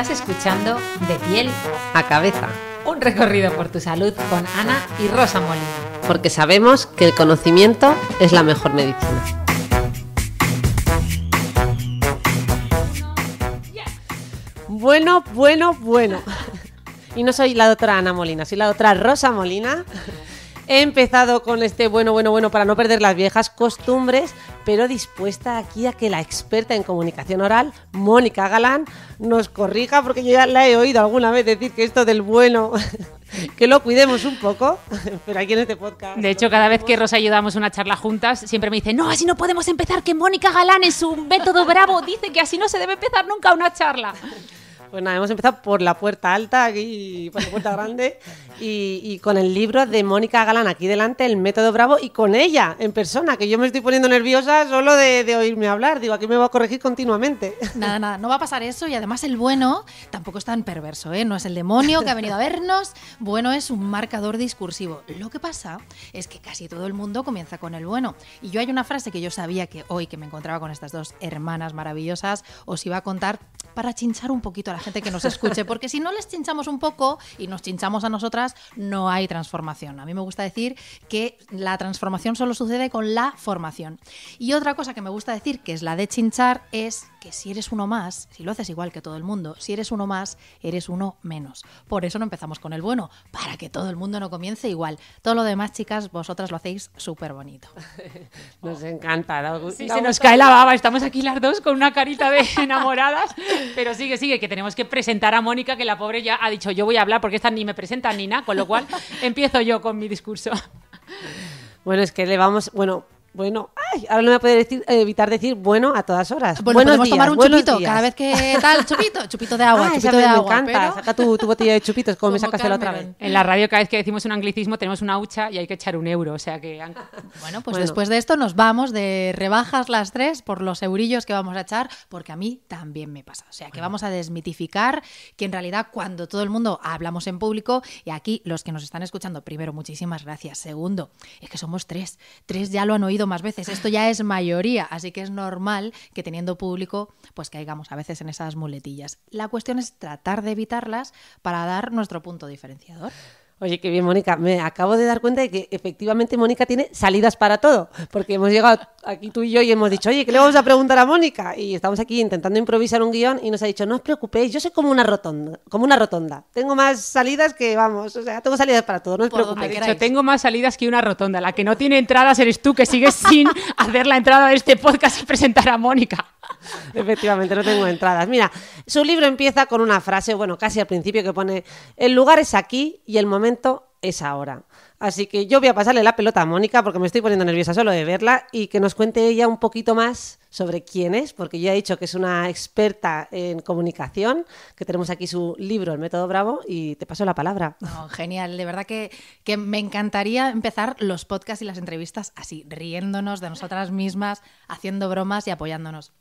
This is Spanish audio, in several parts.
Estás escuchando De piel a cabeza. Un recorrido por tu salud con Ana y Rosa Molina. Porque sabemos que el conocimiento es la mejor medicina. Bueno, bueno, bueno. Y no soy la doctora Ana Molina, soy la doctora Rosa Molina. He empezado con este bueno, bueno, bueno para no perder las viejas costumbres, pero dispuesta aquí a que la experta en comunicación oral, Mónica Galán, nos corrija, porque yo ya la he oído alguna vez decir que esto del bueno que lo cuidemos un poco, pero aquí en este podcast. De hecho, cada vez que Rosa y yo damos una charla juntas, siempre me dice, no, así no podemos empezar, que Mónica Galán es un método bravo dice que así no se debe empezar nunca una charla. Pues nada, hemos empezado por la puerta alta, aquí, por la puerta grande, y, con el libro de Mónica Galán aquí delante, El Método Bravo, y con ella en persona, que yo me estoy poniendo nerviosa solo de, oírme hablar. Digo, aquí me va a corregir continuamente. Nada, nada, no va a pasar eso, y además el bueno tampoco es tan perverso, ¿eh? No es el demonio que ha venido a vernos, bueno es un marcador discursivo. Lo que pasa es que casi todo el mundo comienza con el bueno. Y yo hay una frase que yo sabía que hoy que me encontraba con estas dos hermanas maravillosas os iba a contar para chinchar un poquito la gente que nos escuche, porque si no les chinchamos un poco y nos chinchamos a nosotras, no hay transformación. A mí me gusta decir que la transformación solo sucede con la formación. Y otra cosa que me gusta decir, que es la de chinchar, es que si eres uno más, si lo haces igual que todo el mundo, si eres uno más, eres uno menos. Por eso no empezamos con el bueno, para que todo el mundo no comience igual. Todo lo demás, chicas, vosotras lo hacéis súper bonito. nos encanta. sí, se nos cae la baba. Estamos aquí las dos con una carita de enamoradas. pero sigue, sigue, que tenemos que presentar a Mónica, que la pobre ya ha dicho yo voy a hablar porque esta ni me presenta ni nada, con lo cual empiezo yo con mi discurso. Bueno, es que le vamos, bueno, bueno, ahora no me voy a poder evitar decir bueno a todas horas. Bueno, Buenos podemos tomar un chupito cada vez que tal, chupito, chupito de agua, chupito de agua. encanta, saca tu, botella de chupitos como, me sacaste la otra vez. En la radio cada vez que decimos un anglicismo tenemos una hucha y hay que echar un euro, o sea que... Bueno, pues después de esto nos vamos de rebajas las tres por los eurillos que vamos a echar, porque a mí también me pasa. O sea que vamos a desmitificar que en realidad cuando todo el mundo hablamos en público, y aquí los que nos están escuchando, primero, muchísimas gracias. Segundo, es que somos tres, tres ya lo han oído más veces. Esto ya es mayoría, así que es normal que teniendo público, pues caigamos a veces en esas muletillas. La cuestión es tratar de evitarlas para dar nuestro punto diferenciador. Oye, qué bien, Mónica. Me acabo de dar cuenta de que efectivamente Mónica tiene salidas para todo, porque hemos llegado aquí tú y yo y hemos dicho, oye, ¿qué le vamos a preguntar a Mónica? Y estamos aquí intentando improvisar un guión y nos ha dicho, no os preocupéis, yo soy como una rotonda, como una rotonda. Tengo más salidas que, vamos, o sea, tengo salidas para todo, no os preocupéis. Dicho, tengo más salidas que una rotonda. La que no tiene entradas eres tú, que sigues sin hacer la entrada de este podcast y presentar a Mónica. Efectivamente, no tengo entradas. Mira, su libro empieza con una frase, bueno, casi al principio que pone, el lugar es aquí y el momento es ahora. Así que yo voy a pasarle la pelota a Mónica porque me estoy poniendo nerviosa solo de verla y que nos cuente ella un poquito más sobre quién es, porque ya he dicho que es una experta en comunicación, que tenemos aquí su libro, El Método Bravo, y te paso la palabra. genial, de verdad que, que me encantaría empezar los podcasts y las entrevistas así, riéndonos de nosotras mismas, haciendo bromas y apoyándonos.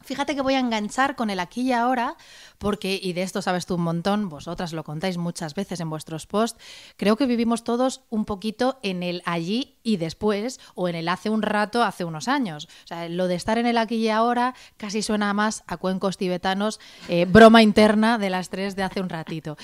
Fíjate que voy a enganchar con el aquí y ahora, porque, y de esto sabes tú un montón, vosotras lo contáis muchas veces en vuestros posts, creo que vivimos todos un poquito en el allí y después, o en el hace un rato, hace unos años. O sea, lo de estar en el aquí y ahora casi suena más a cuencos tibetanos, eh, broma interna de las tres de hace un ratito.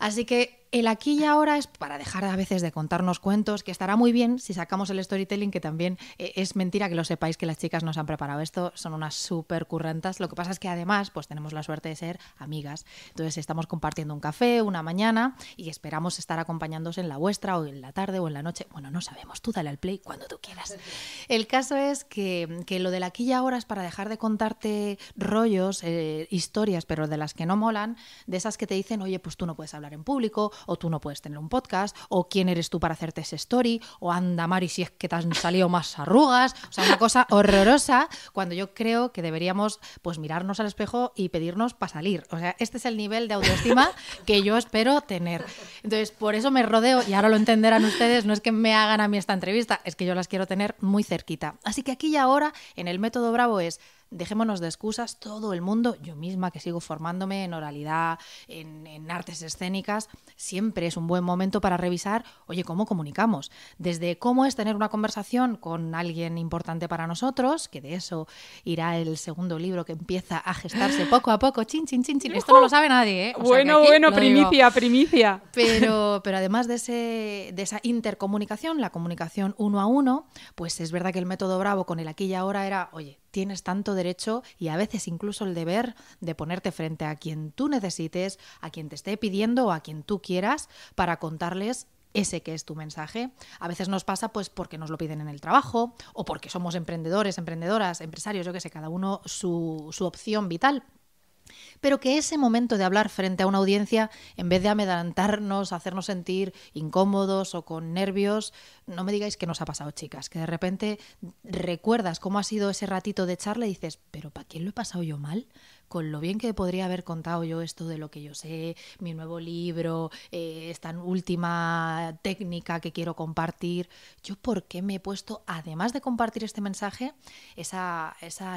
Así que el aquí y ahora es para dejar a veces de contarnos cuentos, que estará muy bien si sacamos el storytelling, que también eh, es mentira que lo sepáis que las chicas nos han preparado esto, son unas súper currantas. Lo que pasa es que además pues tenemos la suerte de ser amigas. Entonces estamos compartiendo un café, una mañana y esperamos estar acompañándose en la vuestra o en la tarde o en la noche. Bueno, no sabemos, tú dale al play cuando tú quieras. El caso es que, lo del aquí y ahora es para dejar de contarte rollos, eh, historias, pero de las que no molan, de esas que te dicen, oye, pues tú no puedes hablar en público, o tú no puedes tener un podcast, o quién eres tú para hacerte ese story, o anda Mari si es que te han salido más arrugas, o sea, una cosa horrorosa, cuando yo creo que deberíamos pues mirarnos al espejo y pedirnos para salir. O sea, este es el nivel de autoestima que yo espero tener. Entonces, por eso me rodeo, y ahora lo entenderán ustedes, no es que me hagan a mí esta entrevista, es que yo las quiero tener muy cerquita. Así que aquí y ahora en el método Bravo es dejémonos de excusas, todo el mundo, yo misma que sigo formándome en oralidad, en, artes escénicas, siempre es un buen momento para revisar, oye, ¿cómo comunicamos? Desde cómo es tener una conversación con alguien importante para nosotros, que de eso irá el segundo libro que empieza a gestarse poco a poco, chin, chin, chin, chin. Esto no lo sabe nadie, ¿eh? bueno, bueno, primicia, primicia. Pero, pero además de, ese, de esa intercomunicación, la comunicación uno a uno, pues es verdad que el método Bravo con el aquí y ahora era, oye, tienes tanto derecho y a veces incluso el deber de ponerte frente a quien tú necesites, a quien te esté pidiendo o a quien tú quieras para contarles ese que es tu mensaje. A veces nos pasa pues porque nos lo piden en el trabajo o porque somos emprendedores, emprendedoras, empresarios, yo que sé, cada uno su, su opción vital pero que ese momento de hablar frente a una audiencia, en vez de amedrentarnos, hacernos sentir incómodos o con nervios, no me digáis que nos ha pasado, chicas, que de repente recuerdas cómo ha sido ese ratito de charla y dices, pero ¿para quién lo he pasado yo mal? con lo bien que podría haber contado yo esto de lo que yo sé, mi nuevo libro, eh, esta última técnica que quiero compartir, yo por qué me he puesto, además de compartir este mensaje, esa,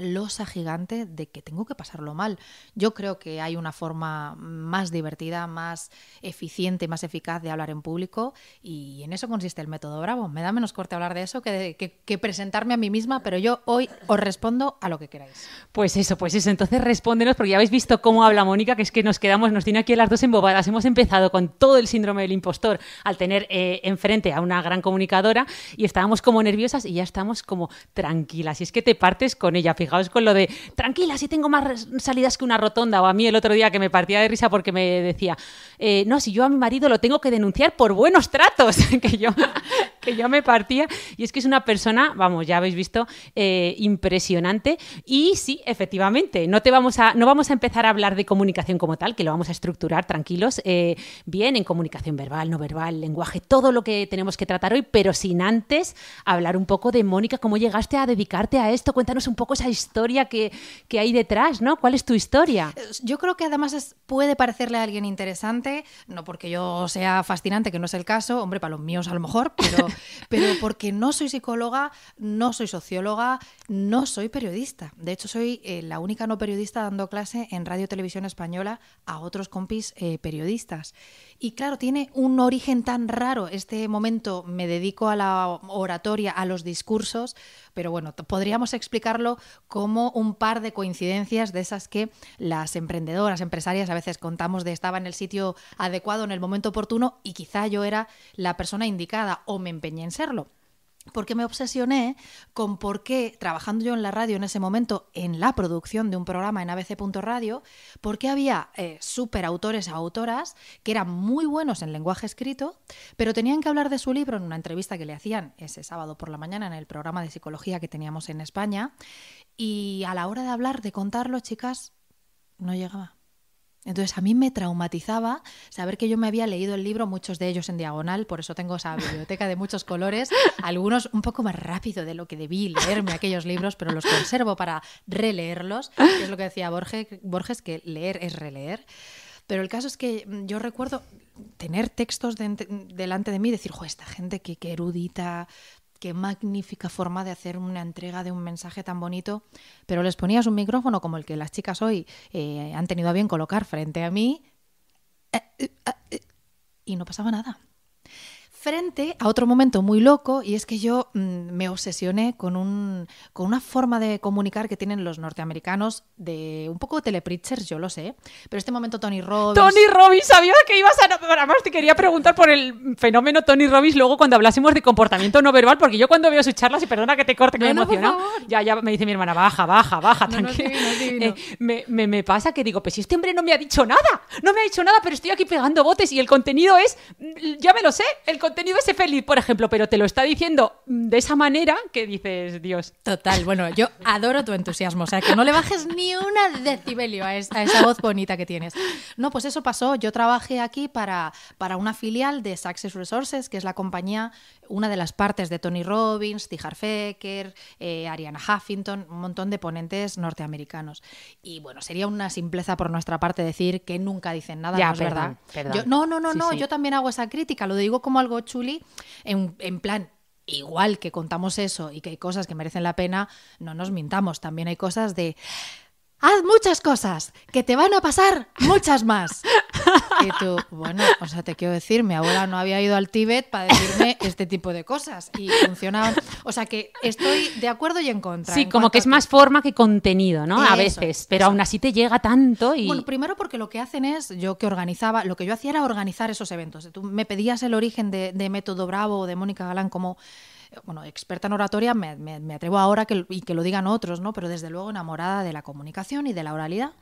losa gigante de que tengo que pasarlo mal. Yo creo que hay una forma más divertida, más eficiente, más eficaz de hablar en público y en eso consiste el método Bravo. Me da menos corte hablar de eso que, que presentarme a mí misma, pero yo hoy os respondo a lo que queráis. Pues eso, pues eso. Entonces responde porque ya habéis visto cómo habla Mónica, que es que nos quedamos, nos tiene aquí las dos embobadas. Hemos empezado con todo el síndrome del impostor al tener eh, enfrente a una gran comunicadora y estábamos como nerviosas y ya estamos como tranquilas. Y es que te partes con ella. Fijaos con lo de tranquila, si tengo más salidas que una rotonda. O a mí el otro día que me partía de risa porque me decía, eh, no, si yo a mi marido lo tengo que denunciar por buenos tratos, que yo que yo me partía. Y es que es una persona, vamos, ya habéis visto, eh, impresionante. Y sí, efectivamente, no te vamos a no vamos a empezar a hablar de comunicación como tal, que lo vamos a estructurar tranquilos, eh, bien en comunicación verbal, no verbal, lenguaje, todo lo que tenemos que tratar hoy, pero sin antes hablar un poco de Mónica, cómo llegaste a dedicarte a esto, cuéntanos un poco esa historia que, hay detrás, ¿no? ¿Cuál es tu historia? Eh, yo creo que además puede parecerle a alguien interesante, no porque yo sea fascinante, que no es el caso, hombre, para los míos a lo mejor, pero, porque no soy psicóloga, no soy socióloga, no soy periodista. De hecho, soy eh, la única no periodista dando clase en Radio Televisión Española a otros compis eh, periodistas. Y claro, tiene un origen tan raro. Este momento me dedico a la oratoria, a los discursos, pero bueno, podríamos explicarlo como un par de coincidencias de esas que las emprendedoras, empresarias a veces contamos de estaba en el sitio adecuado, en el momento oportuno y quizá yo era la persona indicada o me empeñé en serlo porque me obsesioné con por qué, trabajando yo en la radio en ese momento, en la producción de un programa en abc.radio, por qué había súper eh, superautores o autoras que eran muy buenos en lenguaje escrito, pero tenían que hablar de su libro en una entrevista que le hacían ese sábado por la mañana en el programa de psicología que teníamos en España, y a la hora de hablar, de contarlo, chicas, no llegaba. Entonces a mí me traumatizaba saber que yo me había leído el libro, muchos de ellos en diagonal, por eso tengo esa biblioteca de muchos colores, algunos un poco más rápido de lo que debí leerme aquellos libros, pero los conservo para releerlos, que es lo que decía Borges, Borges que leer es releer. Pero el caso es que mm, yo recuerdo tener textos delante de mí y decir, jo, esta gente que erudita, qué magnífica forma de hacer una entrega de un mensaje tan bonito, pero les ponías un micrófono como el que las chicas hoy eh, han tenido a bien colocar frente a mí eh, eh, y no pasaba nada frente a otro momento muy loco y es que yo mm, me obsesioné con, un, con una forma de comunicar que tienen los norteamericanos de un poco telepreachers, yo lo sé, pero este momento Tony Robbins... Tony Robbins, sabía que ibas a... Además te quería preguntar por el fenómeno Tony Robbins luego cuando hablásemos de comportamiento no verbal, porque yo cuando veo sus charlas, y perdona que te corte, que me emociona, ya, ya me dice mi hermana, baja, baja, baja, eh, me, me pasa que digo, pues si este hombre no me ha dicho nada, no me ha dicho nada, pero estoy aquí pegando botes y el contenido es, ya me lo sé, el contenido tenido ese feliz, por ejemplo, pero te lo está diciendo mm, de esa manera que dices, Dios. Total, bueno, yo adoro tu entusiasmo, o sea, que no le bajes ni una decibelio a, esa, esa voz bonita que tienes. No, pues eso pasó, yo trabajé aquí para, para una filial de Success Resources, que es la compañía una de las partes de Tony Robbins, Tijar Fecker, eh, Ariana Huffington, un montón de ponentes norteamericanos. Y bueno, sería una simpleza por nuestra parte decir que nunca dicen nada, es verdad. no, no, no, no, yo también hago esa crítica, lo digo como algo chuli, en, en plan, igual que contamos eso y que hay cosas que merecen la pena, no nos mintamos, también hay cosas de haz muchas cosas, que te van a pasar muchas más. Y tú, bueno, o sea, te quiero decir, mi abuela no había ido al Tíbet para decirme este tipo de cosas y funcionaba. O sea, que estoy de acuerdo y en contra. Sí, como que es más forma que contenido, ¿no? a veces, pero aún así te llega tanto y... Bueno, primero porque lo que hacen es, yo que organizaba, lo que yo hacía era organizar esos eventos. Tú me pedías el origen de, de Método Bravo o de Mónica Galán como bueno, experta en oratoria, me, atrevo ahora que, y que lo digan otros, ¿no? Pero desde luego enamorada de la comunicación y de la oralidad.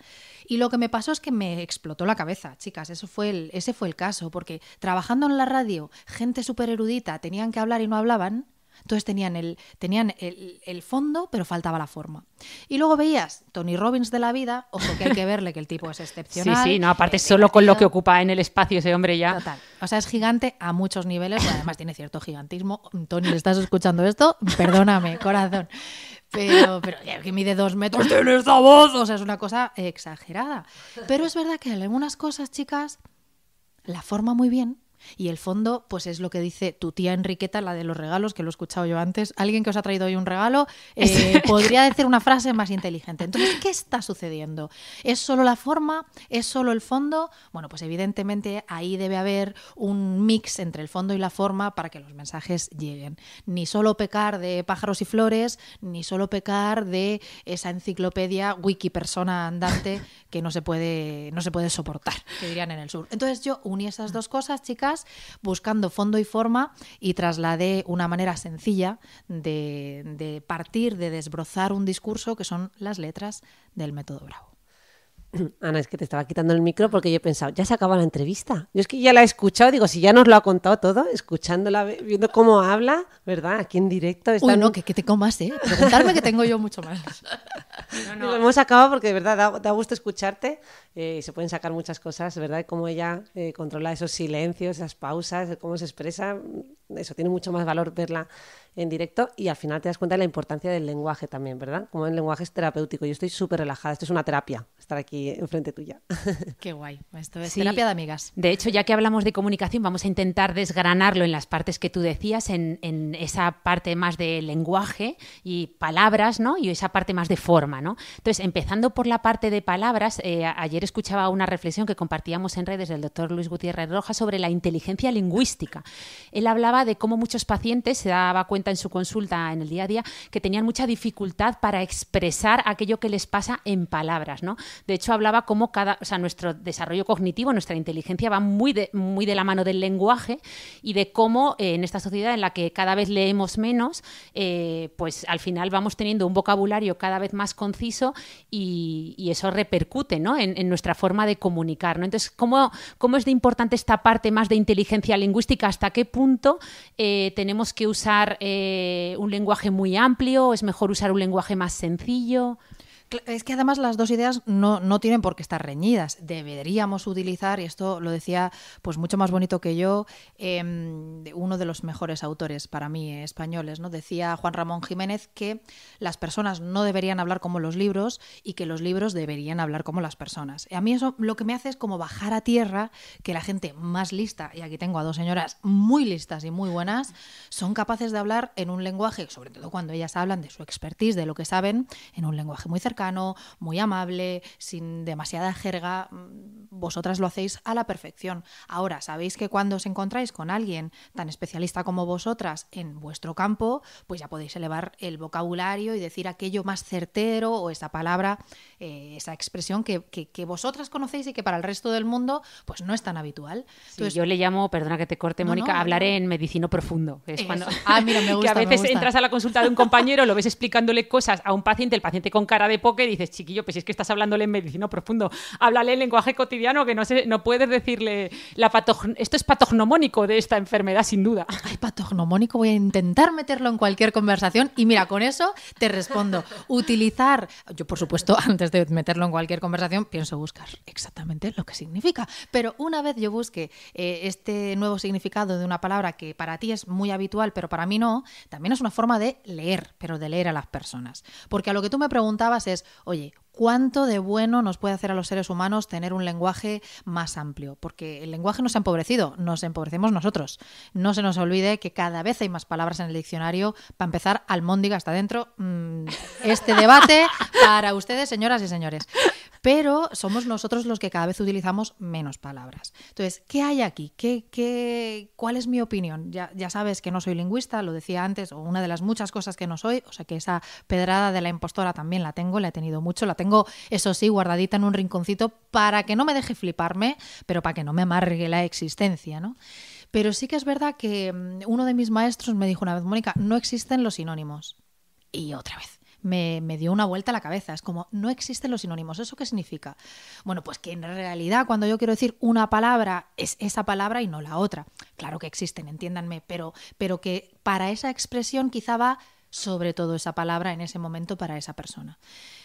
Y lo que me pasó es que me explotó la cabeza, chicas. Eso fue el, ese fue el caso, porque trabajando en la radio, gente súper erudita, tenían que hablar y no hablaban, entonces tenían el, tenían el, fondo, pero faltaba la forma. Y luego veías Tony Robbins de la vida, ojo que hay que verle que el tipo es excepcional. Sí, sí, no, aparte eh, solo con lo que ocupa en el espacio ese hombre ya. Total. O sea, es gigante a muchos niveles, además tiene cierto gigantismo. Tony, ¿estás escuchando esto? Perdóname, corazón. Pero, pero que mide dos metros, tiene esa voz. O sea, es una cosa exagerada. Pero es verdad que en algunas cosas, chicas, la forma muy bien y el fondo, pues es lo que dice tu tía Enriqueta, la de los regalos, que lo he escuchado yo antes. Alguien que os ha traído hoy un regalo eh, podría decir una frase más inteligente. Entonces, ¿qué está sucediendo? ¿Es solo la forma? ¿Es solo el fondo? Bueno, pues evidentemente ahí debe haber un mix entre el fondo y la forma para que los mensajes lleguen. Ni solo pecar de pájaros y flores, ni solo pecar de esa enciclopedia wiki persona andante que no se puede, no se puede soportar, que dirían en el sur. Entonces yo uní esas dos cosas, chicas buscando fondo y forma y trasladé una manera sencilla de partir, de desbrozar un discurso que son las letras del método Bravo. Ana, es que te estaba quitando el micro porque yo he pensado, ya se acaba la entrevista. Yo es que ya la he escuchado, digo, si ya nos lo ha contado todo, escuchándola, viendo cómo habla, ¿verdad? Aquí en directo. Está Uy, no, que, que tengo más, ¿eh? Preguntarme que tengo yo mucho más. No, no. Lo hemos acabado porque de verdad da, gusto escucharte eh, se pueden sacar muchas cosas, ¿verdad? Cómo ella eh, controla esos silencios, esas pausas, cómo se expresa eso tiene mucho más valor verla en directo y al final te das cuenta de la importancia del lenguaje también, ¿verdad? Como el lenguaje es terapéutico. Yo estoy súper relajada, esto es una terapia, estar aquí enfrente tuya. Qué guay, esto es terapia de amigas. De hecho, ya que hablamos de comunicación, vamos a intentar desgranarlo en las partes que tú decías, en, esa parte más de lenguaje y palabras, ¿no? Y esa parte más de forma, ¿no? Entonces, empezando por la parte de palabras, eh, ayer escuchaba una reflexión que compartíamos en redes del doctor Luis Gutiérrez Rojas sobre la inteligencia lingüística. Él hablaba de cómo muchos pacientes se daba cuenta en su consulta en el día a día que tenían mucha dificultad para expresar aquello que les pasa en palabras, De hecho, hablaba cómo cada, o nuestro desarrollo cognitivo, nuestra inteligencia va muy de, muy de la mano del lenguaje y de cómo eh, en esta sociedad en la que cada vez leemos menos, eh, pues al final vamos teniendo un vocabulario cada vez más conciso y, eso repercute en, nuestra forma de comunicar. Entonces, ¿cómo, ¿cómo es de importante esta parte más de inteligencia lingüística? ¿Hasta qué punto eh, tenemos que usar eh, un lenguaje muy amplio, es mejor usar un lenguaje más sencillo. Es que además las dos ideas no, tienen por qué estar reñidas. Deberíamos utilizar, y esto lo decía pues mucho más bonito que yo, em, uno de los mejores autores para mí españoles, ¿no? Decía Juan Ramón Jiménez que las personas no deberían hablar como los libros y que los libros deberían hablar como las personas. Y a mí eso lo que me hace es como bajar a tierra que la gente más lista, y aquí tengo a dos señoras muy listas y muy buenas, son capaces de hablar en un lenguaje, sobre todo cuando ellas hablan de su expertise, de lo que saben, en un lenguaje muy cercano muy amable, sin demasiada jerga, mm, vosotras lo hacéis a la perfección. Ahora, sabéis que cuando os encontráis con alguien tan especialista como vosotras en vuestro campo, pues ya podéis elevar el vocabulario y decir aquello más certero o esa palabra, eh, esa expresión que, vosotras conocéis y que para el resto del mundo pues no es tan habitual. yo le llamo, perdona que te corte, Mónica, hablaré en medicino profundo. Es, cuando... Ah, mira, me gusta, que a veces entras a la consulta de un compañero, lo ves explicándole cosas a un paciente, el paciente con cara de pobre, que dices, chiquillo, pues si es que estás hablándole en medicina profundo, háblale en lenguaje cotidiano, que no, se, no puedes decirle, la esto es patognomónico de esta enfermedad, sin duda. Ay, patognomónico, voy a intentar meterlo en cualquier conversación y mira, con eso te respondo. Utilizar, yo por supuesto, antes de meterlo en cualquier conversación, pienso buscar exactamente lo que significa, pero una vez yo busque eh, este nuevo significado de una palabra que para ti es muy habitual, pero para mí no, también es una forma de leer, pero de leer a las personas. Porque a lo que tú me preguntabas es, oye, cuánto de bueno nos puede hacer a los seres humanos tener un lenguaje más amplio, porque el lenguaje nos ha empobrecido, nos empobrecemos nosotros. No se nos olvide que cada vez hay más palabras en el diccionario. Para empezar, almóndiga hasta dentro. Mm, este debate para ustedes, señoras y señores. Pero somos nosotros los que cada vez utilizamos menos palabras. Entonces, ¿qué hay aquí? ¿Qué, cuál es mi opinión? Ya, sabes que no soy lingüista, lo decía antes, o una de las muchas cosas que no soy, o sea que esa pedrada de la impostora también la tengo, la he tenido mucho, la tengo, eso sí, guardadita en un rinconcito para que no me deje fliparme, pero para que no me amargue la existencia, ¿no? Pero sí que es verdad que mm, uno de mis maestros me dijo una vez, Mónica, no existen los sinónimos. Y otra vez. Me, dio una vuelta la cabeza. Es como, no existen los sinónimos. ¿Eso qué significa? Bueno, pues que en realidad cuando yo quiero decir una palabra, es esa palabra y no la otra. Claro que existen, entiéndanme, pero, pero que para esa expresión quizá va sobre todo esa palabra en ese momento para esa persona.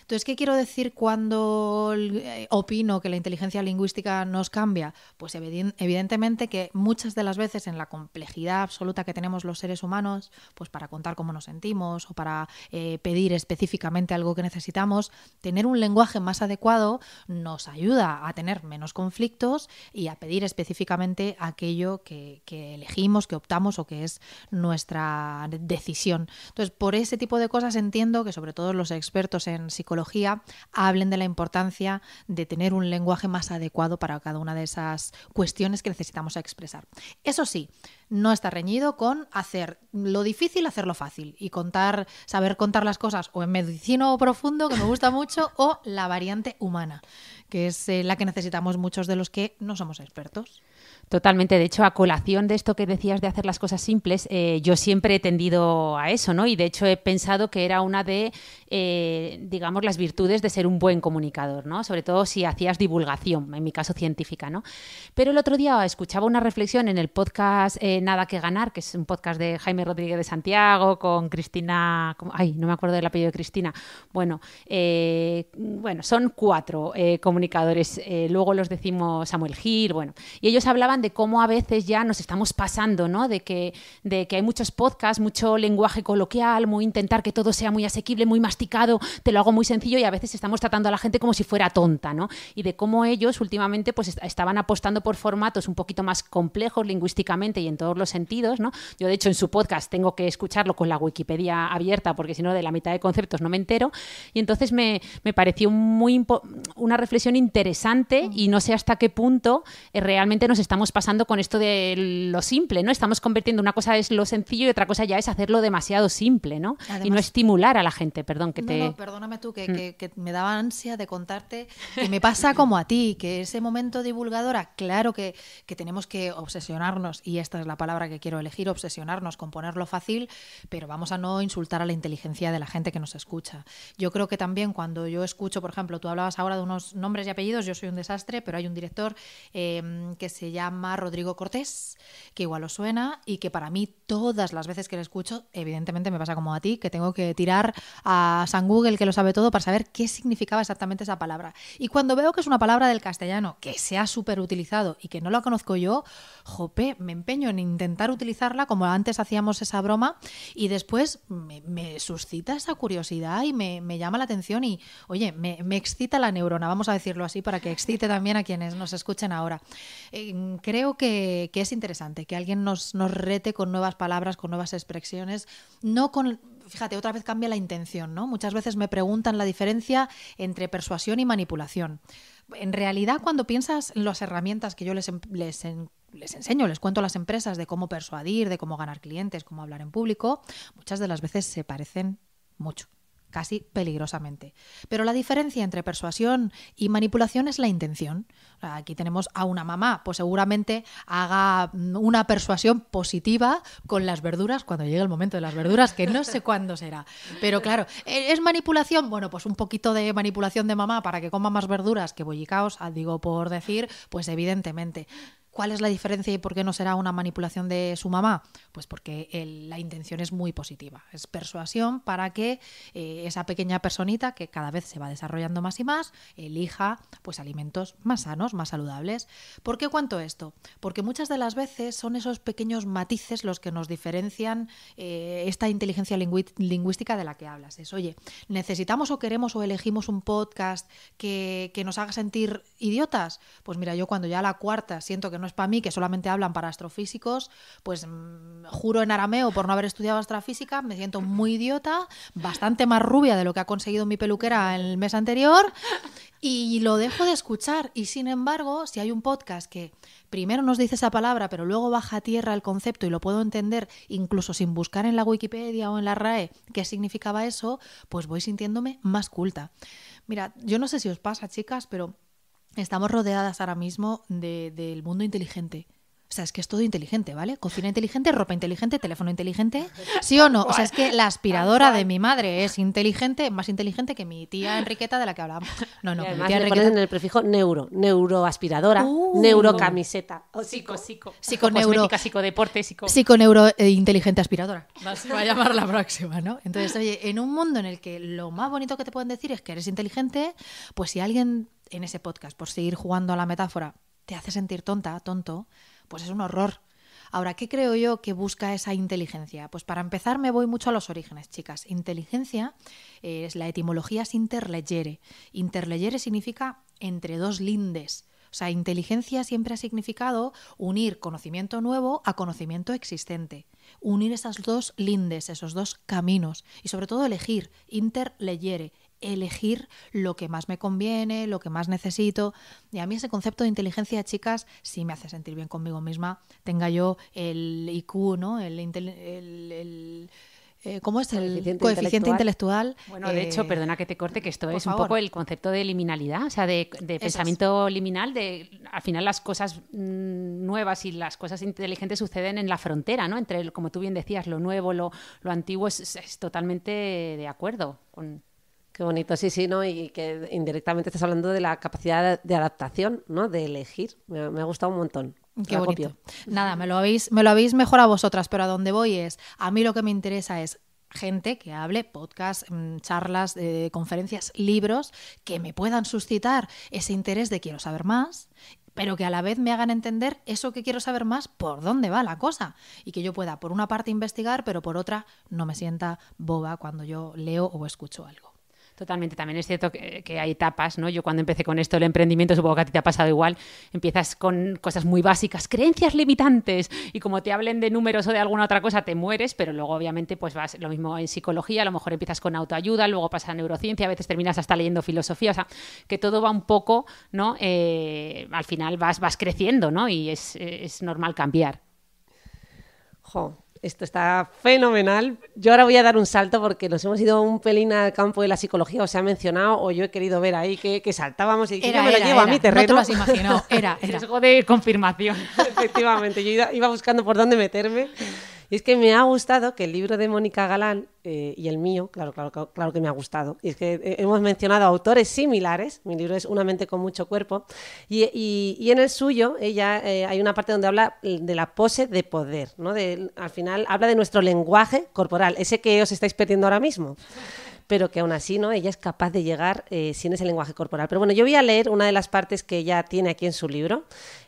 Entonces, ¿qué quiero decir cuando eh, opino que la inteligencia lingüística nos cambia? Pues evidentemente que muchas de las veces en la complejidad absoluta que tenemos los seres humanos, pues para contar cómo nos sentimos o para eh, pedir específicamente algo que necesitamos, tener un lenguaje más adecuado nos ayuda a tener menos conflictos y a pedir específicamente aquello que elegimos, que optamos o que es nuestra decisión. Entonces, por ese tipo de cosas entiendo que sobre todo los expertos en psicología hablen de la importancia de tener un lenguaje más adecuado para cada una de esas cuestiones que necesitamos expresar. Eso sí, no está reñido con hacer lo difícil, hacerlo fácil y contar, saber contar las cosas o en medicino profundo, que me gusta mucho, o la variante humana, que es eh, la que necesitamos muchos de los que no somos expertos. Totalmente. De hecho, a colación de esto que decías de hacer las cosas simples, eh, yo siempre he tendido a eso, ¿no? Y de hecho he pensado que era una de, eh, digamos, las virtudes de ser un buen comunicador, ¿no? Sobre todo si hacías divulgación, en mi caso científica, ¿no? Pero el otro día escuchaba una reflexión en el podcast eh, Nada que ganar, que es un podcast de Jaime Rodríguez de Santiago con Cristina, ay, no me acuerdo del apellido de Cristina. Bueno, bueno, son cuatro comunicadores. luego los decimos Samuel Gil, bueno, y ellos hablaban de cómo a veces ya nos estamos pasando, ¿no? De que, de que hay muchos podcasts, mucho lenguaje coloquial, muy intentar que todo sea muy asequible, muy masticado, te lo hago muy sencillo y a veces estamos tratando a la gente como si fuera tonta, ¿no? Y de cómo ellos últimamente pues estaban apostando por formatos un poquito más complejos lingüísticamente y en todos los sentidos, ¿no? Yo de hecho en su podcast tengo que escucharlo con la Wikipedia abierta porque si no de la mitad de conceptos no me entero y entonces me, me pareció muy una reflexión interesante y no sé hasta qué punto eh, realmente nos estamos pasando con esto de lo simple, ¿no? Estamos convirtiendo una cosa es lo sencillo y otra cosa ya es hacerlo demasiado simple, ¿no? y no estimular a la gente, perdón, que te... perdóname tú, mm. que, me daba ansia de contarte que me pasa como a ti, que ese momento divulgadora, claro que, que tenemos que obsesionarnos, y esta es la palabra que quiero elegir, obsesionarnos con ponerlo fácil, pero vamos a no insultar a la inteligencia de la gente que nos escucha. Yo creo que también cuando yo escucho, por ejemplo, tú hablabas ahora de unos nombres y apellidos, yo soy un desastre, pero hay un director eh, que se llama Rodrigo Cortés, que igual os suena y que para mí todas las veces que lo escucho, evidentemente me pasa como a ti, que tengo que tirar a San Google, que lo sabe todo, para saber qué significaba exactamente esa palabra. Y cuando veo que es una palabra del castellano que se ha súper utilizado y que no la conozco yo, jope, me empeño en intentar utilizarla como antes hacíamos esa broma y después me, suscita esa curiosidad y me, llama la atención y, oye, me, me excita la neurona, vamos a decirlo así, para que excite también a quienes nos escuchen ahora creo que, es interesante que alguien nos, rete con nuevas palabras, con nuevas expresiones, no con fíjate, otra vez cambia la intención, ¿no? Muchas veces me preguntan la diferencia entre persuasión y manipulación. En realidad, cuando piensas en las herramientas que yo les, em, les, les enseño, les cuento a las empresas de cómo persuadir, de cómo ganar clientes, cómo hablar en público, muchas de las veces se parecen mucho casi peligrosamente. Pero la diferencia entre persuasión y manipulación es la intención. Aquí tenemos a una mamá, pues seguramente haga mm, una persuasión positiva con las verduras cuando llegue el momento de las verduras, que no sé cuándo será. Pero claro, ¿e-, ¿es manipulación? Bueno, pues un poquito de manipulación de mamá para que coma más verduras que bollicaos, ah, digo por decir, pues evidentemente. ¿Cuál es la diferencia y por qué no será una manipulación de su mamá? Pues porque la intención es muy positiva, es persuasión para que eh, esa pequeña personita que cada vez se va desarrollando más y más elija pues alimentos más sanos, más saludables. ¿Por qué cuento esto? Porque muchas de las veces son esos pequeños matices los que nos diferencian eh, esta inteligencia lingüística de la que hablas. Es, oye, necesitamos o queremos o elegimos un podcast que, que nos haga sentir idiotas. Pues mira, yo cuando ya a la cuarta siento que no es para mí, que solamente hablan para astrofísicos, pues mm, juro en arameo por no haber estudiado astrofísica, me siento muy idiota, bastante más rubia de lo que ha conseguido mi peluquera el mes anterior y lo dejo de escuchar. Y sin embargo, si hay un podcast que primero nos dice esa palabra, pero luego baja a tierra el concepto y lo puedo entender incluso sin buscar en la Wikipedia o en la RAE qué significaba eso, pues voy sintiéndome más culta. Mira, yo no sé si os pasa, chicas, pero estamos rodeadas ahora mismo del mundo inteligente. O sea, es que es todo inteligente, ¿vale? Cocina inteligente, ropa inteligente, teléfono inteligente. ¿Sí o no? O sea, es que la aspiradora de mi madre es inteligente, más inteligente que mi tía Enriqueta de la que hablábamos. No, no, mi tía Enriqueta... en el prefijo neuro, neuroaspiradora, uh. neurocamiseta. O psico, psico. deporte, Psicodeporte, psico. psico eh, inteligente aspiradora. Va a llamar la próxima, ¿no? Entonces, oye, en un mundo en el que lo más bonito que te pueden decir es que eres inteligente, pues si alguien en ese podcast, por seguir jugando a la metáfora, te hace sentir tonta, tonto, pues es un horror. Ahora, ¿qué creo yo que busca esa inteligencia? Pues para empezar me voy mucho a los orígenes, chicas. Inteligencia eh, es la etimología es interleyere Interleyere significa entre dos lindes. O sea, inteligencia siempre ha significado unir conocimiento nuevo a conocimiento existente unir esas dos lindes, esos dos caminos y sobre todo elegir, interleyere, elegir lo que más me conviene, lo que más necesito. Y a mí ese concepto de inteligencia, chicas, sí me hace sentir bien conmigo misma. Tenga yo el IQ, ¿no? El, el, el eh, ¿cómo es el coeficiente, intelectual? Bueno, de hecho, eh, perdona que te corte, que esto es un poco el concepto de liminalidad, o sea, de, pensamiento liminal, de al final las cosas mm, nuevas y las cosas inteligentes suceden en la frontera, ¿no? Entre, como tú bien decías, lo nuevo, lo, antiguo, es, totalmente de acuerdo Qué bonito, sí, sí, ¿no? Y que indirectamente estás hablando de la capacidad de adaptación, ¿no? De elegir. me ha gustado un montón. Qué bonito. Nada, me lo habéis, me lo habéis mejor a vosotras, pero a dónde voy es, a mí lo que me interesa es gente que hable, podcast, mm, charlas, eh, conferencias, libros, que me puedan suscitar ese interés de quiero saber más, pero que a la vez me hagan entender eso que quiero saber más, por dónde va la cosa, y que yo pueda por una parte investigar, pero por otra no me sienta boba cuando yo leo o escucho algo. Totalmente, también es cierto que, hay etapas, ¿no? Yo cuando empecé con esto el emprendimiento, supongo que a ti te ha pasado igual, empiezas con cosas muy básicas, creencias limitantes, y como te hablen de números o de alguna otra cosa, te mueres, pero luego obviamente pues vas lo mismo en psicología, a lo mejor empiezas con autoayuda, luego pasa a neurociencia, a veces terminas hasta leyendo filosofía, o sea, que todo va un poco, ¿no? Eh, al final vas, vas creciendo, ¿no? Y es, es normal cambiar. Jo, esto está fenomenal. Yo ahora voy a dar un salto porque nos hemos ido un pelín al campo de la psicología, o se ha mencionado, o yo he querido ver ahí que, saltábamos y yo me lo llevo a mi terreno. No te lo has imaginado, era, era. de confirmación. Efectivamente, yo iba buscando por dónde meterme. Y es que me ha gustado que el libro de Mónica Galán eh, y el mío, claro, claro, claro que me ha gustado. Y es que eh, hemos mencionado autores similares. Mi libro es Una mente con mucho cuerpo. Y, en el suyo, ella eh, hay una parte donde habla de la pose de poder, ¿no? De, al final habla de nuestro lenguaje corporal, ese que os estáis perdiendo ahora mismo pero que aún así, ¿no? Ella es capaz de llegar eh, sin ese lenguaje corporal. Pero bueno, yo voy a leer una de las partes que ella tiene aquí en su libro.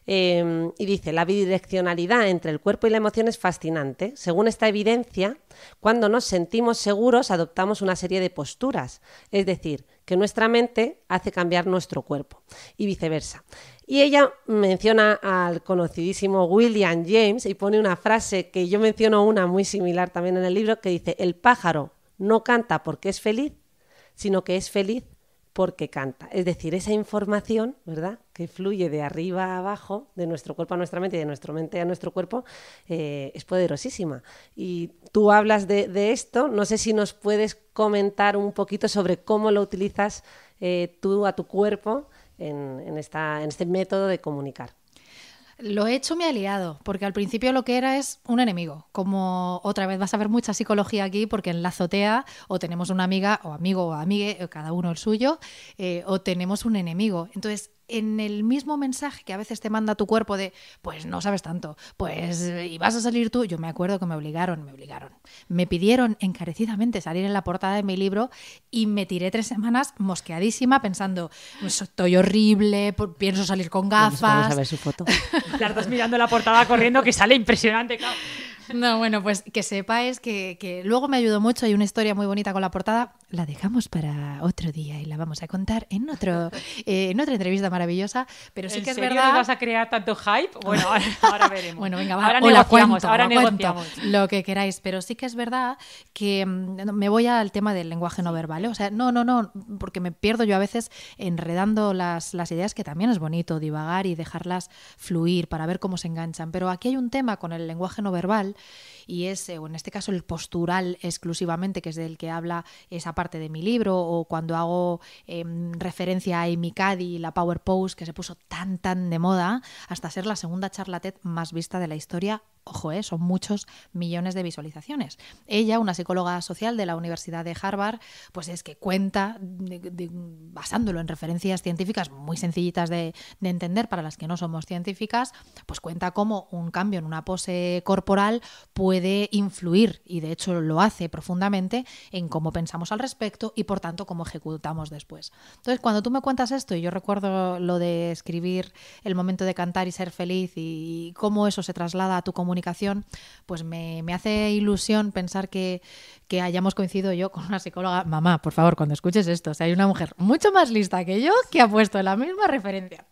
Eh, y dice, la bidireccionalidad entre el cuerpo y la emoción es fascinante. Según esta evidencia, cuando nos sentimos seguros adoptamos una serie de posturas, es decir, que nuestra mente hace cambiar nuestro cuerpo y viceversa. Y ella menciona al conocidísimo William James y pone una frase que yo menciono una muy similar también en el libro que dice, el pájaro no canta porque es feliz, sino que es feliz porque canta. Es decir, esa información, ¿verdad?, que fluye de arriba a abajo, de nuestro cuerpo a nuestra mente y de nuestra mente a nuestro cuerpo, eh, es poderosísima. Y tú hablas de, esto, no sé si nos puedes comentar un poquito sobre cómo lo utilizas eh, tú a tu cuerpo en este método de comunicar. Lo he hecho mi aliado, porque al principio lo que era es un enemigo. Como otra vez vas a ver mucha psicología aquí, porque en la azotea o tenemos una amiga o amigo o amigue, cada uno el suyo, eh, o tenemos un enemigo. Entonces, en el mismo mensaje que a veces te manda tu cuerpo de, pues no sabes tanto, pues y vas a salir tú, yo me acuerdo que me obligaron, me obligaron. Me pidieron encarecidamente salir en la portada de mi libro y me tiré tres semanas mosqueadísima pensando, estoy horrible, pienso salir con gafas. Vamos a su foto. Las mirando la portada corriendo que sale impresionante, claro. No, bueno, pues que sepáis que, que luego me ayudó mucho. Hay una historia muy bonita con la portada la dejamos para otro día y la vamos a contar en otro eh, en otra entrevista maravillosa. Pero sí que es verdad. vas a crear tanto hype? Bueno, ahora, veremos. bueno, venga, Ahora la cuento, ahora negociamos. lo que queráis. Pero sí que es verdad que mm, me voy al tema del lenguaje no verbal. ¿eh? O sea, no, no, no, porque me pierdo yo a veces enredando las, las ideas, que también es bonito divagar y dejarlas fluir para ver cómo se enganchan. Pero aquí hay un tema con el lenguaje no verbal y es, eh, o en este caso, el postural exclusivamente, que es del que habla esa parte de mi libro, o cuando hago em, referencia a Amy y la Power Pose, que se puso tan, tan de moda, hasta ser la segunda charla TED más vista de la historia ojo, eh, son muchos millones de visualizaciones. Ella, una psicóloga social de la Universidad de Harvard, pues es que cuenta, basándolo en referencias científicas muy sencillitas de, de entender para las que no somos científicas, pues cuenta cómo un cambio en una pose corporal puede influir, y de hecho lo hace profundamente, en cómo pensamos al respecto y por tanto cómo ejecutamos después. Entonces, cuando tú me cuentas esto, y yo recuerdo lo de escribir el momento de cantar y ser feliz y cómo eso se traslada a tu comunidad, comunicación, pues me, me hace ilusión pensar que, que hayamos coincidido yo con una psicóloga. Mamá, por favor, cuando escuches esto, hay una mujer mucho más lista que yo que ha puesto la misma referencia.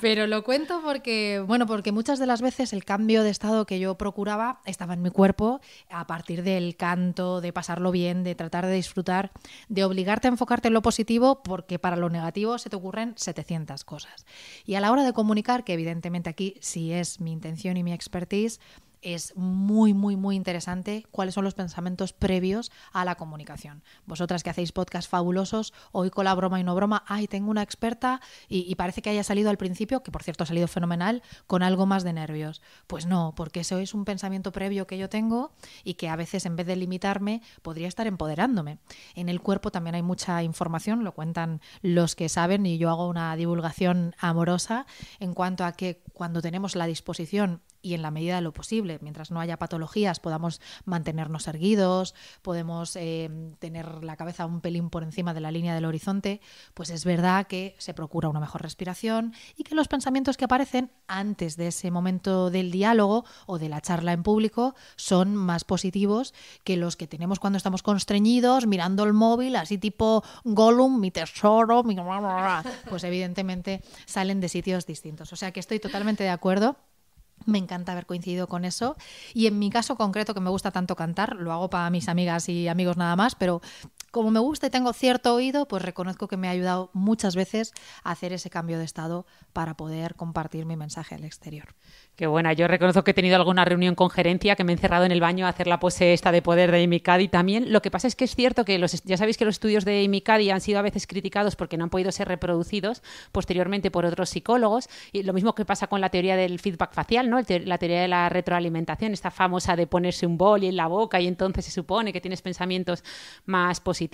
Pero lo cuento porque, bueno, porque muchas de las veces el cambio de estado que yo procuraba estaba en mi cuerpo a partir del canto, de pasarlo bien, de tratar de disfrutar, de obligarte a enfocarte en lo positivo porque para lo negativo se te ocurren 700 cosas. Y a la hora de comunicar, que evidentemente aquí sí es mi intención y mi experiencia, es muy, muy, muy interesante cuáles son los pensamientos previos a la comunicación. Vosotras que hacéis podcasts fabulosos, hoy con la broma y no broma, ay, tengo una experta y, y, parece que haya salido al principio, que por cierto ha salido fenomenal, con algo más de nervios. Pues no, porque eso es un pensamiento previo que yo tengo y que a veces en vez de limitarme podría estar empoderándome. En el cuerpo también hay mucha información, lo cuentan los que saben y yo hago una divulgación amorosa en cuanto a que cuando tenemos la disposición y en la medida de lo posible, mientras no haya patologías, podamos mantenernos erguidos, podemos eh, tener la cabeza un pelín por encima de la línea del horizonte, pues es verdad que se procura una mejor respiración y que los pensamientos que aparecen antes de ese momento del diálogo o de la charla en público son más positivos que los que tenemos cuando estamos constreñidos, mirando el móvil, así tipo Gollum, mi tesoro, mi... Pues evidentemente salen de sitios distintos. O sea que estoy totalmente de acuerdo me encanta haber coincidido con eso. Y en mi caso concreto, que me gusta tanto cantar, lo hago para mis amigas y amigos nada más, pero como me gusta y tengo cierto oído, pues reconozco que me ha ayudado muchas veces a hacer ese cambio de estado para poder compartir mi mensaje al exterior. Qué buena. Yo reconozco que he tenido alguna reunión con gerencia que me he encerrado en el baño a hacer la pose esta de poder de Imicadi también. Lo que pasa es que es cierto que los, ya sabéis que los estudios de Imicadi han sido a veces criticados porque no han podido ser reproducidos posteriormente por otros psicólogos. Y lo mismo que pasa con la teoría del feedback facial, ¿no? la teoría de la retroalimentación, esta famosa de ponerse un boli en la boca y entonces se supone que tienes pensamientos más positivos